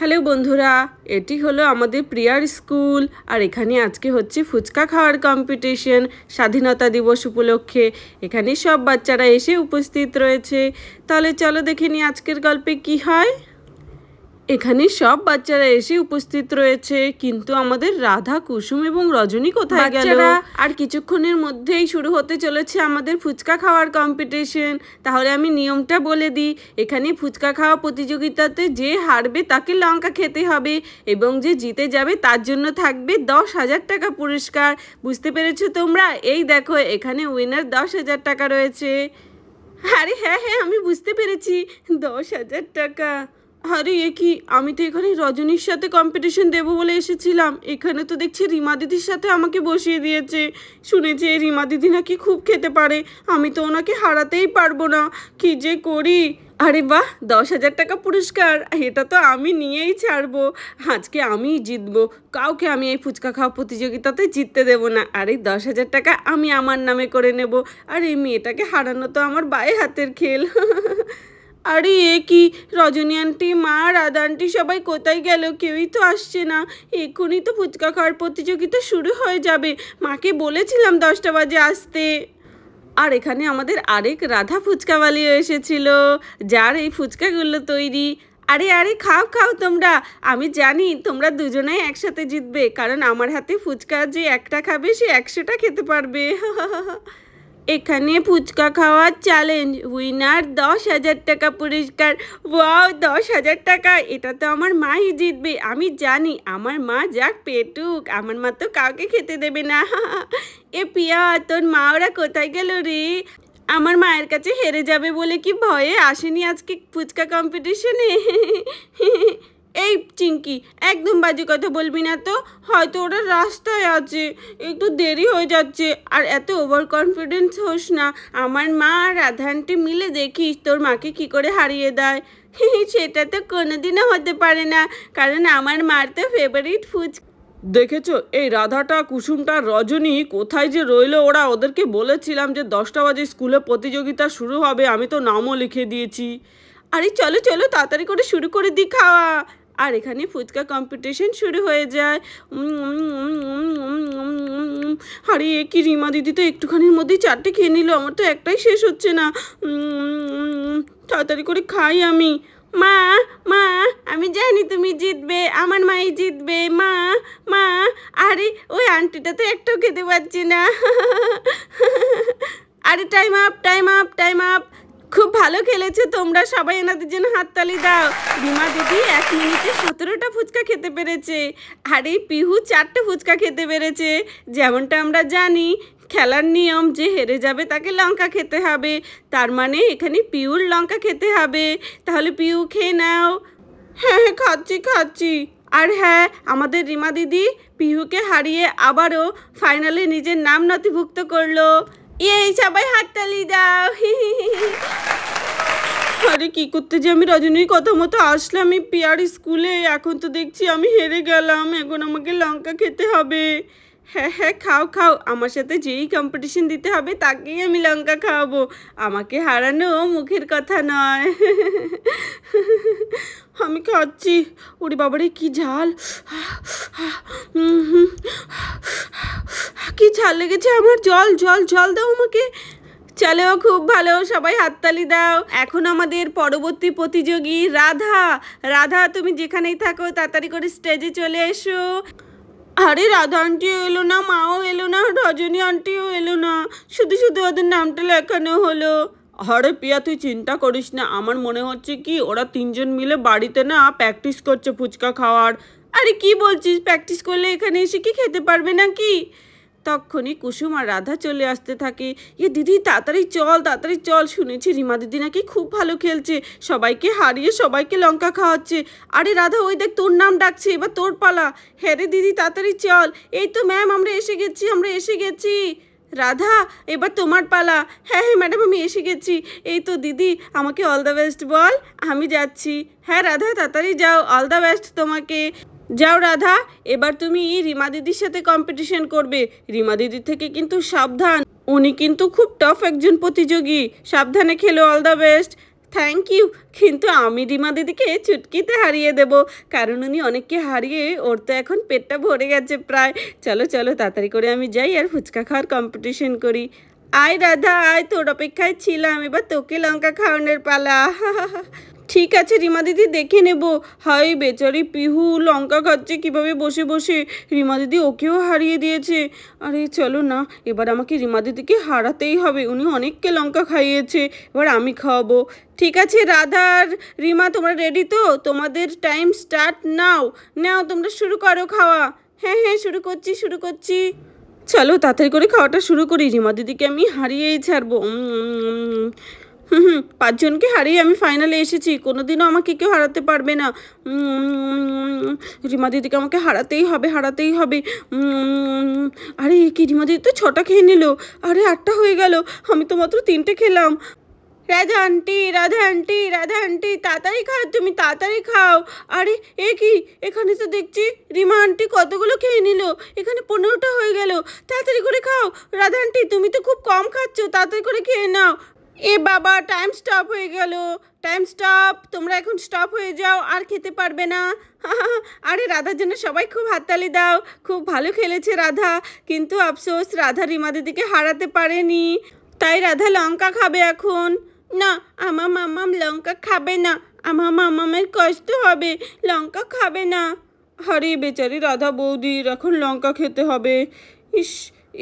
hello বন্ধুরা এটি হলো আমাদের প্রিয়ার স্কুল আর এখানে আজকে হচ্ছে ফুচকা খাওয়ার কম্পিটিশন স্বাধীনতা দিবস উপলক্ষে এখানে সব বাচ্চারা এসে উপস্থিত রয়েছে তাহলে চলো দেখে নিই আজকের গল্পে কি হয় এখানে সব বাচ্চারা এসে উপস্থিত রয়েছে কিন্তু আমাদের রাধা কুসুম এবং রজনী কোথায় গেল আর কিছুক্ষণের মধ্যেই শুরু হতে চলেছে আমাদের ফুচকা খাওয়ার কম্পিটিশন তাহলে আমি নিয়মটা বলে দিই এখানে ফুচকা খাওয়া প্রতিযোগিতাতে যে হারবে তাকে লঙ্কা খেতে হবে এবং যে জিতে যাবে তার জন্য থাকবে দশ হাজার টাকা পুরস্কার বুঝতে পেরেছো তোমরা এই দেখো এখানে উইনার দশ হাজার টাকা রয়েছে আরে হ্যাঁ হ্যাঁ আমি বুঝতে পেরেছি দশ হাজার টাকা আরে এ কি আমি তো এখানে রজনীর সাথে কম্পিটিশন দেব বলে এসেছিলাম এখানে তো দেখছি রিমা দিদির সাথে আমাকে বসিয়ে দিয়েছে শুনেছি এই রিমা দিদি নাকি খুব খেতে পারে আমি তো ওনাকে হারাতেই পারবো না কি যে করি আরে বাহ দশ হাজার টাকা পুরস্কার এটা তো আমি নিয়েই ছাড়বো আজকে আমি জিতবো কাউকে আমি এই ফুচকা খাওয়া প্রতিযোগিতাতে জিততে দেব না আর এই দশ হাজার টাকা আমি আমার নামে করে নেব আর এই মেয়েটাকে হারানো তো আমার বায়ে হাতের খেল আরে এ কি রজনী আন্টি মা আদা আন্টি সবাই কোথায় গেল কেউই তো আসছে না এক্ষুনি তো ফুচকা খাওয়ার প্রতিযোগিতা শুরু হয়ে যাবে মাকে বলেছিলাম দশটা বাজে আসতে আর এখানে আমাদের আরেক রাধা ফুচকাওয়ালি এসেছিল যার এই ফুচকাগুলো তৈরি আরে আরে খাও খাও তোমরা আমি জানি তোমরা দুজনেই একসাথে জিতবে কারণ আমার হাতে ফুচকা যে একটা খাবে সে একশোটা খেতে পারবে এখানে ফুচকা খাওয়ার চ্যালেঞ্জ উইনার দশ হাজার টাকা পুরস্কার ওয়াও দশ হাজার টাকা এটা তো আমার মাই জিতবে আমি জানি আমার মা যাক পেটুক আমার মা তো কাউকে খেতে দেবে না এ পিয়া তোর মা ওরা কোথায় গেল রে আমার মায়ের কাছে হেরে যাবে বলে কি ভয়ে আসেনি আজকে ফুচকা কম্পিটিশনে এই চিঙ্কি একদম বাজে কথা বলবি না তো হয়তো ওরা রাস্তায় আছে একটু দেরি হয়ে যাচ্ছে আর এত ওভার কনফিডেন্স হোস না আমার মা আর আধানটি মিলে দেখিস তোর মাকে কি করে হারিয়ে দেয় সেটা তো কোনোদিনও হতে পারে না কারণ আমার মার তো ফেভারিট ফুচ দেখেছ এই রাধাটা কুসুমটা রজনী কোথায় যে রইলো ওরা ওদেরকে বলেছিলাম যে দশটা বাজে স্কুলে প্রতিযোগিতা শুরু হবে আমি তো নামও লিখে দিয়েছি আরে চলো চলো তাড়াতাড়ি করে শুরু করে দি খাওয়া আর এখানে ফুচকা কম্পিটিশন শুরু হয়ে যায় আরে কি রিমা দিদি তো একটুখানির মধ্যেই চারটে খেয়ে নিল আমার তো একটাই শেষ হচ্ছে না তাড়াতাড়ি করে খাই আমি মা মা আমি জানি তুমি জিতবে আমার মাই জিতবে মা মা আরে ওই আন্টিটা তো একটাও খেতে পারছি না আরে time up time up time up খুব ভালো খেলেছো তোমরা সবাই এনাদের জন্য হাততালি দাও রিমা দিদি এক মিনিটে সতেরোটা ফুচকা খেতে পেরেছে আর এই পিহু চারটে ফুচকা খেতে পেরেছে যেমনটা আমরা জানি খেলার নিয়ম যে হেরে যাবে তাকে লঙ্কা খেতে হবে তার মানে এখানে পিউর লঙ্কা খেতে হবে তাহলে পিউ খেয়ে নাও হ্যাঁ হ্যাঁ খাচ্ছি খাচ্ছি আর হ্যাঁ আমাদের রিমা দিদি পিহুকে হারিয়ে আবারও ফাইনালে নিজের নাম নথিভুক্ত করলো এই সবাই হাততালি দাও আরে কি করতে যে আমি রজনীর কথা মতো আসলাম এই পিয়ার স্কুলে এখন তো দেখছি আমি হেরে গেলাম এখন আমাকে লঙ্কা খেতে হবে হ্যাঁ হ্যাঁ খাও খাও আমার সাথে যেই কম্পিটিশন দিতে হবে তাকেই আমি লঙ্কা খাওয়াবো আমাকে হারানো মুখের কথা নয় আমি খাচ্ছি ওরে বাবারে কি ঝাল কি ঝাল লেগেছে আমার জল জল জল দাও আমাকে চলো খুব ভালো সবাই হাততালি দাও এখন আমাদের পরবর্তী প্রতিযোগী রাধা রাধা তুমি যেখানেই থাকো তাড়াতাড়ি করে স্টেজে চলে এসো আরে রাধা আন্টিও এলো না মাও এলো না রজনী আন্টিও এলো না শুধু শুধু ওদের নামটা লেখানো হলো আরে পিয়া তুই চিন্তা করিস না আমার মনে হচ্ছে কি ওরা তিনজন মিলে বাড়িতে না প্র্যাকটিস করছে ফুচকা খাওয়ার আরে কি বলছিস প্র্যাকটিস করলে এখানে এসে কি খেতে পারবে না কি তখনই কুসুম আর রাধা চলে আসতে থাকে এ দিদি তাড়াতাড়ি চল তাড়াতাড়ি চল শুনেছি রিমা দিদি নাকি খুব ভালো খেলছে সবাইকে হারিয়ে সবাইকে লঙ্কা খাওয়াচ্ছে আরে রাধা ওই দেখ তোর নাম ডাকছে এবার তোর পালা হ্যাঁ রে দিদি তাড়াতাড়ি চল এই তো ম্যাম আমরা এসে গেছি আমরা এসে গেছি রাধা এবার তোমার পালা হ্যাঁ হ্যাঁ ম্যাডাম আমি এসে গেছি এই তো দিদি আমাকে অল দ্য বেস্ট বল আমি যাচ্ছি হ্যাঁ রাধা তাড়াতাড়ি যাও অল দ্য বেস্ট তোমাকে যাও রাধা এবার তুমি রিমা দিদির সাথে কম্পিটিশন করবে রিমা দিদির থেকে কিন্তু সাবধান উনি কিন্তু খুব টফ একজন প্রতিযোগী সাবধানে খেলো all the best thank you কিন্তু আমি রিমা দিদিকে চুটকিতে হারিয়ে দেব কারণ উনি অনেককে হারিয়ে ওর তো এখন পেটটা ভরে গেছে প্রায় চলো চলো তাড়াতাড়ি করে আমি যাই আর ফুচকা খাওয়ার কম্পিটিশন করি আয় রাধা আয় তোর অপেক্ষায় ছিলাম এবার তোকে লঙ্কা খাওয়ানোর পালা ঠিক আছে রিমা দিদি দেখে নেব হাই বেচারি পিহু লঙ্কা খাচ্ছে কিভাবে বসে বসে রিমা দিদি ওকেও হারিয়ে দিয়েছে আরে চলো না এবার আমাকে রিমা দিদিকে হারাতেই হবে উনি অনেককে লঙ্কা খাইয়েছে এবার আমি খাওয়াবো ঠিক আছে রাধার রিমা তোমরা রেডি তো তোমাদের টাইম স্টার্ট নাও নাও তোমরা শুরু করো খাওয়া হ্যাঁ হ্যাঁ শুরু করছি শুরু করছি চলো তাড়াতাড়ি করে খাওয়াটা শুরু করি রিমা দিদিকে আমি হারিয়েই ছাড়বো হুম হুম পাঁচজনকে হারিয়ে আমি ফাইনালে এসেছি কোনোদিনও আমাকে কেউ হারাতে পারবে না রিমা দিদিকে আমাকে হারাতেই হবে হারাতেই হবে আরে কি রিমা দিদি তো ছটা খেয়ে নিল আরে আটটা হয়ে গেল আমি তো মাত্র তিনটে খেলাম Radha aunty Radha aunty Radha aunty তাড়াতাড়ি খাও তুমি তাড়াতাড়ি খাও আরে এ কি এখানে তো দেখছি রিমা আন্টি কতগুলো খেয়ে নিল এখানে পনেরোটা হয়ে গেল তাড়াতাড়ি করে খাও রাধা আন্টি তুমি তো খুব কম খাচ্ছ তাড়াতাড়ি করে খেয়ে নাও এ বাবা টাইম স্টপ হয়ে গেল টাইম স্টপ তোমরা এখন স্টপ হয়ে যাও আর খেতে পারবে না আরে রাধার জন্য সবাই খুব হাততালি দাও খুব ভালো খেলেছে রাধা কিন্তু আফসোস রাধা রিমা দিদিকে হারাতে পারেনি তাই রাধা লঙ্কা খাবে এখন না আমার মামাম লঙ্কা খাবে না আমার মামামের কষ্ট হবে লঙ্কা খাবে না হরে বেচারি রাধা বৌদির এখন লঙ্কা খেতে হবে ইস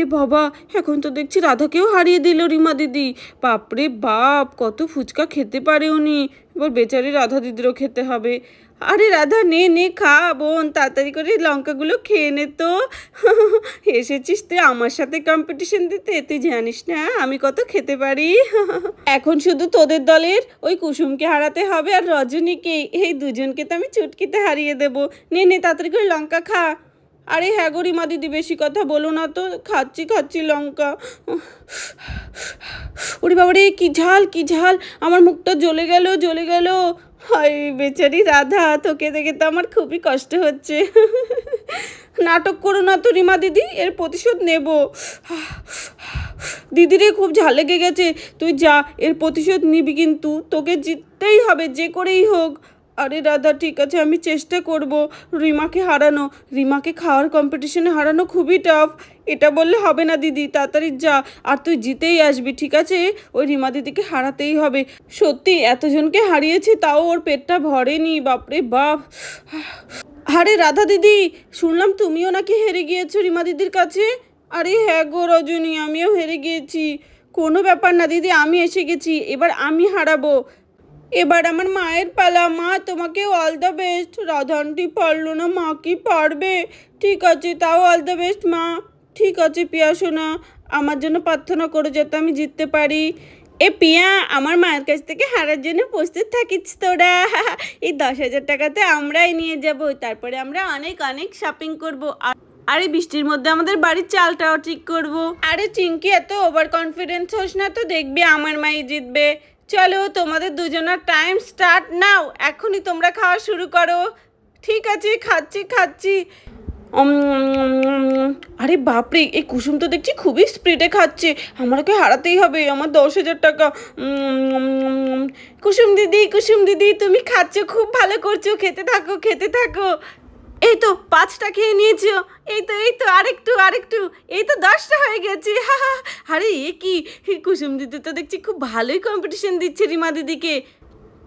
এ বাবা এখন তো দেখছি রাধাকেও হারিয়ে দিল রিমা দিদি বাপরে বাপ কত ফুচকা খেতে পারে উনি এবার বেচারি রাধা দিদিরও খেতে হবে আরে রাধা নে নে খা বোন তাড়াতাড়ি করে লঙ্কাগুলো খেয়ে নে তো এসেছিস তুই আমার সাথে কম্পিটিশন দিতে তুই জানিস না আমি কত খেতে পারি এখন শুধু তোদের দলের ওই কুসুমকে হারাতে হবে আর রজনীকে এই দুজনকে তো আমি চুটকিতে হারিয়ে দেবো নে নে তাড়াতাড়ি করে লঙ্কা খা আরে হ্যাঁ গো রিমা দিদি বেশি কথা বলো না তো খাচ্ছি খাচ্ছি লঙ্কা ওরে বাবারে কি ঝাল কি ঝাল আমার মুখটা জ্বলে গেল জ্বলে গেল হয় বেচারি রাধা তোকে দেখে তো আমার খুবই কষ্ট হচ্ছে নাটক করো না তো রিমা দিদি এর প্রতিশোধ নেব দিদিরে খুব ঝাল লেগে গেছে তুই যা এর প্রতিশোধ নিবি কিন্তু তোকে জিততেই হবে যে করেই হোক আরে রাধা ঠিক আছে আমি চেষ্টা করব রিমাকে হারানো রিমাকে খাওয়ার কম্পিটিশনে হারানো খুবই টাফ এটা বললে হবে না দিদি তাড়াতাড়ি যা আর তুই জিতেই আসবি ঠিক আছে ওই রিমা দিদিকে হারাতেই হবে সত্যি এতজনকে হারিয়েছি তাও ওর পেটটা ভরেনি বাপরে বাপ আরে রাধা দিদি শুনলাম তুমিও নাকি হেরে গিয়েছো রিমা দিদির কাছে আরে হ্যাঁ গো রজনী আমিও হেরে গিয়েছি কোনো ব্যাপার না দিদি আমি এসে গেছি এবার আমি হারাবো এবার আমার মায়ের পালা মা তোমাকে অল দ্য বেস্ট রাধানটি পারলো না মা কি পারবে ঠিক আছে তাও অল দ্য বেস্ট মা ঠিক আছে পিয়া শোনা আমার জন্য প্রার্থনা করে যাতে আমি জিততে পারি এ পিয়া আমার মায়ের কাছ থেকে হারার জন্য প্রস্তুত থাকিস তোরা এই দশ হাজার টাকাতে আমরাই নিয়ে যাব তারপরে আমরা অনেক অনেক শপিং করব আর এই বৃষ্টির মধ্যে আমাদের বাড়ির চালটাও ঠিক করব আরে চিঙ্কি এত ওভার কনফিডেন্স হোস না তো দেখবি আমার মাই জিতবে চলো তোমাদের দুজনার টাইম স্টার্ট নাও এখনই তোমরা খাওয়া শুরু করো ঠিক আছে খাচ্ছি খাচ্ছি আরে বাপরে এই কুসুম তো দেখছি খুবই স্পিডে খাচ্ছে আমাকে হারাতেই হবে আমার দশ হাজার টাকা কুসুম দিদি কুসুম দিদি তুমি খাচ্ছ খুব ভালো করছো খেতে থাকো খেতে থাকো এই তো পাঁচটা খেয়ে নিয়েছো এই তো এই তো আরেকটু আরেকটু এই তো দশটা হয়ে গেছে হা হা আরে এ কি কুসুম দিদি তো দেখছি খুব ভালোই কম্পিটিশন দিচ্ছে রিমা দিদিকে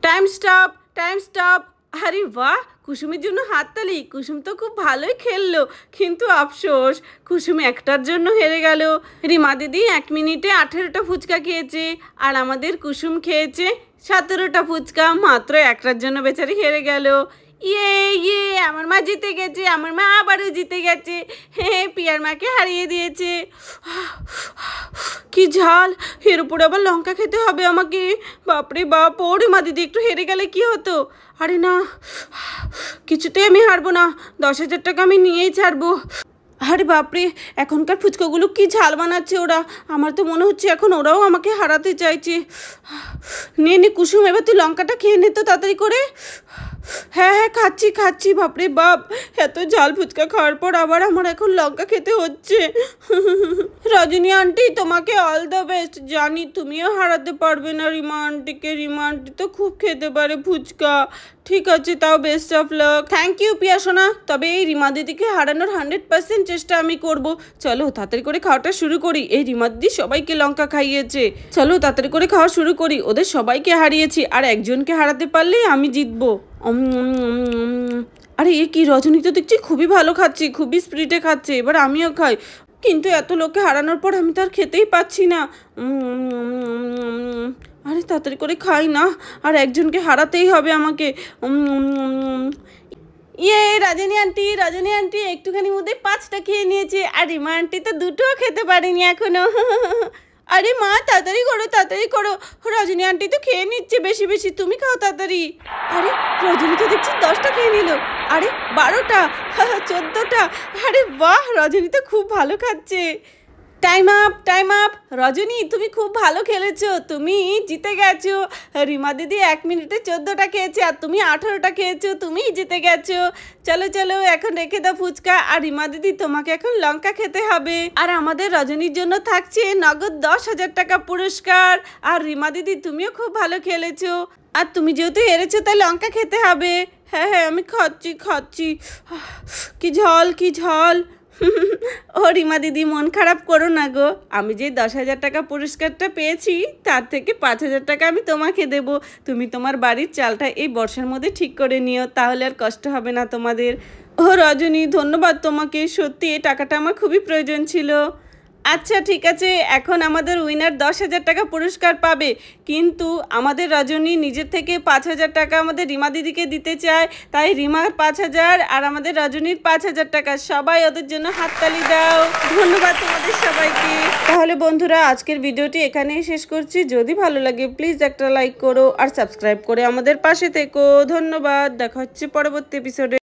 টাইম স্টপ টাইম স্টপ আরে বাহ কুসুমের জন্য হাততালি কুসুম তো খুব ভালোই খেললো কিন্তু আফসোস কুসুম একটার জন্য হেরে গেল রিমা দিদি এক মিনিটে আঠেরোটা ফুচকা খেয়েছে আর আমাদের কুসুম খেয়েছে সতেরোটা ফুচকা মাত্র একটার জন্য বেচারি হেরে গেল ইয়ে ইয়ে আমার মা জিতে গেছে আমার মা আবারও জিতে গেছে হ্যাঁ পিয়ার মাকে হারিয়ে দিয়েছে কি ঝাল এর উপরে আবার লঙ্কা খেতে হবে আমাকে বাপরে বাপ ওরে মা দিদি একটু হেরে গেলে কি হতো আরে না কিছুতেই আমি হারবো না দশ হাজার টাকা আমি নিয়েই ছাড়বো আরে বাপরে এখনকার ফুচকাগুলো কি ঝাল বানাচ্ছে ওরা আমার তো মনে হচ্ছে এখন ওরাও আমাকে হারাতে চাইছে নে নে কুসুম এবার তুই লঙ্কাটা খেয়ে নে তো তাড়াতাড়ি করে হ্যাঁ হ্যাঁ খাচ্ছি খাচ্ছি বাপরে বাপ এত ঝাল ফুচকা খাওয়ার পর আবার আমার এখন লঙ্কা খেতে হচ্ছে রজনী আন্টি তোমাকে অল দ্য বেস্ট জানি তুমিও হারাতে পারবে না রিমা আন্টিকে রিমা আন্টি তো খুব খেতে পারে ফুচকা ঠিক আছে তাও best of luck thank you পিয়াসোনা তবে এই রিমা দিদিকে হারানোর হান্ড্রেড পার্সেন্ট চেষ্টা আমি করব চলো তাড়াতাড়ি করে খাওয়াটা শুরু করি এই রিমা দিদি সবাইকে লঙ্কা খাইয়েছে চলো তাড়াতাড়ি করে খাওয়া শুরু করি ওদের সবাইকে হারিয়েছি আর একজনকে হারাতে পারলেই আমি জিতবো আরে এ কি রজনী তো দেখছি খুবই ভালো খাচ্ছে খুবই স্পিডে খাচ্ছে এবার আমিও খাই কিন্তু এত লোককে হারানোর পর আমি তার খেতেই পাচ্ছি না আরে তাড়াতাড়ি করে খাই না আর একজনকে হারাতেই হবে আমাকে ইয়ে রাজনী আন্টি রাজনী আন্টি একটুখানি মধ্যে পাঁচটা খেয়ে নিয়েছে আর রিমা আন্টি তো দুটোও খেতে পারেনি এখনো আরে মা তাড়াতাড়ি করো তাড়াতাড়ি করো রজনী আন্টি তো খেয়ে নিচ্ছে বেশি বেশি তুমি খাও তাড়াতাড়ি আরে রজনী তো দেখছি দশটা খেয়ে নিল আরে বারোটা চোদ্দোটা আরে বাহ রজনী তো খুব ভালো খাচ্ছে time up time up Rajani তুমি খুব ভালো খেলেছ তুমি জিতে গেছো রিমা দিদি এক মিনিটে চোদ্দোটা খেয়েছে আর তুমি আঠেরোটা খেয়েছো তুমি জিতে গেছো চলো চলো এখন রেখে দাও ফুচকা আর রিমা দিদি তোমাকে এখন লঙ্কা খেতে হবে আর আমাদের রজনীর জন্য থাকছে নগদ দশ হাজার টাকা পুরস্কার আর রিমা দিদি তুমিও খুব ভালো খেলেছো আর তুমি যেহেতু হেরেছো তাই লঙ্কা খেতে হবে হ্যাঁ হ্যাঁ আমি খাচ্ছি খাচ্ছি কি ঝল কি ঝল ও রিমা দিদি মন খারাপ করো না গো আমি যে দশ হাজার টাকা পুরস্কারটা পেয়েছি তার থেকে পাঁচ হাজার টাকা আমি তোমাকে দেব তুমি তোমার বাড়ির চালটা এই বর্ষার মধ্যে ঠিক করে নিও তাহলে আর কষ্ট হবে না তোমাদের ও রজনী ধন্যবাদ তোমাকে সত্যি এই টাকাটা আমার খুবই প্রয়োজন ছিল আচ্ছা ঠিক আছে এখন আমাদের উইনার দশ হাজার টাকা পুরস্কার পাবে কিন্তু আমাদের রজনী নিজের থেকে পাঁচ হাজার টাকা আমাদের রিমা দিদিকে দিতে চায় তাই রিমার পাঁচ হাজার আর আমাদের রজনীর পাঁচ হাজার টাকা সবাই ওদের জন্য হাততালি দাও ধন্যবাদ তোমাদের সবাইকে তাহলে বন্ধুরা আজকের ভিডিওটি এখানেই শেষ করছি যদি ভালো লাগে প্লিজ একটা লাইক করো আর সাবস্ক্রাইব করে আমাদের পাশে থেকো ধন্যবাদ দেখা হচ্ছে পরবর্তী এপিসোডে